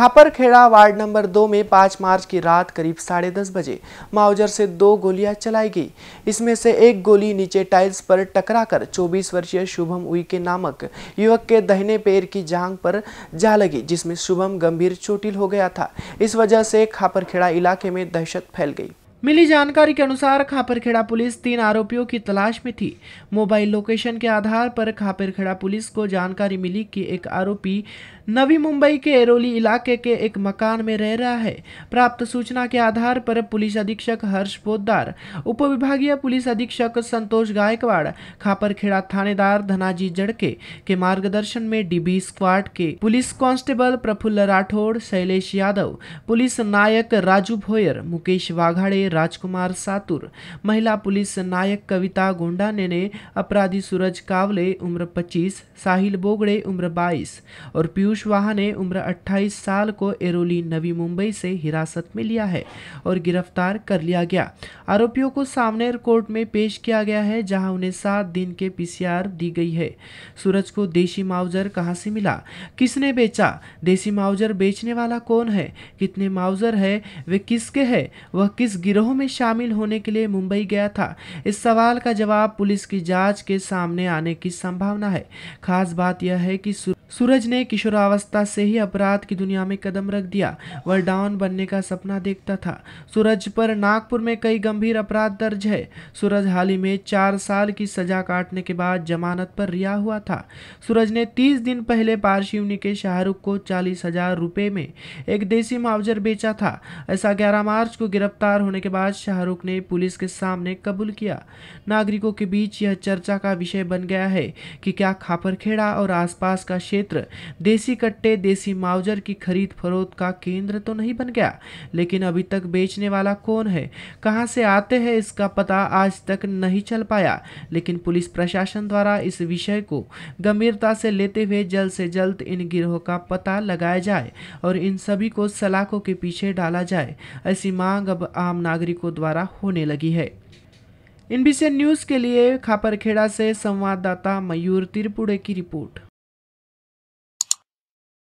Khaparkheda ward number दो में पाँच मार्च की रात करीब साढ़े दस बजे माउजर से दो गोलियां चलाई गई इसमें से एक गोली नीचे टाइल्स पर टकराकर 24 वर्षीय शुभम उइके नामक युवक के दहने पैर की जांग पर जा लगी जिसमें शुभम गंभीर चोटिल हो गया था इस वजह से खापरखेड़ा इलाके में दहशत फैल गई मिली जानकारी के अनुसार खापरखेड़ा पुलिस तीन आरोपियों की तलाश में थी मोबाइल लोकेशन के आधार पर खापरखेड़ा पुलिस को जानकारी मिली कि एक आरोपी नवी मुंबई के एरोली इलाके के एक मकान में रह रहा है प्राप्त सूचना के आधार पर पुलिस अधीक्षक हर्ष पोदार उप विभागीय पुलिस अधीक्षक संतोष गायकवाड़ खापरखेड़ा थानेदार धनाजी जड़के के मार्गदर्शन में डीबी स्क्वाड के police constable Prafulla Rathod Shailesh Yadav police नायक राजू भोयर मुकेश वाघाड़े राजकुमार सातुर महिला पुलिस नायक कविता गोंडाने ने अपराधी सूरज कावले उम्र 25 साहिल बोगड़े उम्र 22 और पीयूष वाहा ने उम्र 28 साल को एरोली नवी मुंबई से हिरासत में लिया है और गिरफ्तार कर लिया गया आरोपियों को सामने कोर्ट में पेश किया गया है जहाँ उन्हें सात दिन के पी दी गई है सूरज को देशी माउजर कहाँ से मिला किसने बेचा देसी माउजर बेचने वाला कौन है कितने माउजर है वे किसके है वह किस गिरोह गिरोह में शामिल होने के लिए मुंबई गया था इस सवाल का जवाब पुलिस की जांच के सामने आने की संभावना है खास बात यह है कि सूरज ने किशोरावस्था से ही अपराध की दुनिया में कदम रख दिया वह डॉन बनने का सपना देखता था सूरज पर नागपुर में कई गंभीर अपराध दर्ज है सूरज हाल ही में चार साल की सजा काटने के बाद जमानत पर रिहा हुआ था सूरज ने तीस दिन पहले पारशिवनी के शाहरुख को चालीस हजार रुपये में एक देसी माउजर बेचा था ऐसा ग्यारह मार्च को गिरफ्तार होने के बाद शाहरुख ने पुलिस के सामने कबूल किया नागरिकों के बीच यह चर्चा का विषय बन गया है कि क्या खापरखेड़ा और आसपास का क्षेत्र देसी कट्टे देसी माउजर की खरीद फरोख्त का केंद्र तो नहीं बन गया लेकिन अभी तक बेचने वाला कौन है कहाँ से आते हैं इसका पता आज तक नहीं चल पाया लेकिन पुलिस प्रशासन द्वारा इस विषय को गंभीरता से लेते हुए जल्द से जल्द इन गिरोह का पता लगाया जाए और इन सभी को सलाखों के पीछे डाला जाए ऐसी मांग अब आम नागरिक नागरिकों द्वारा होने लगी है इनबीसी न्यूज़ के लिए खापरखेड़ा से संवाददाता मयूर त्रिपुड़े की रिपोर्ट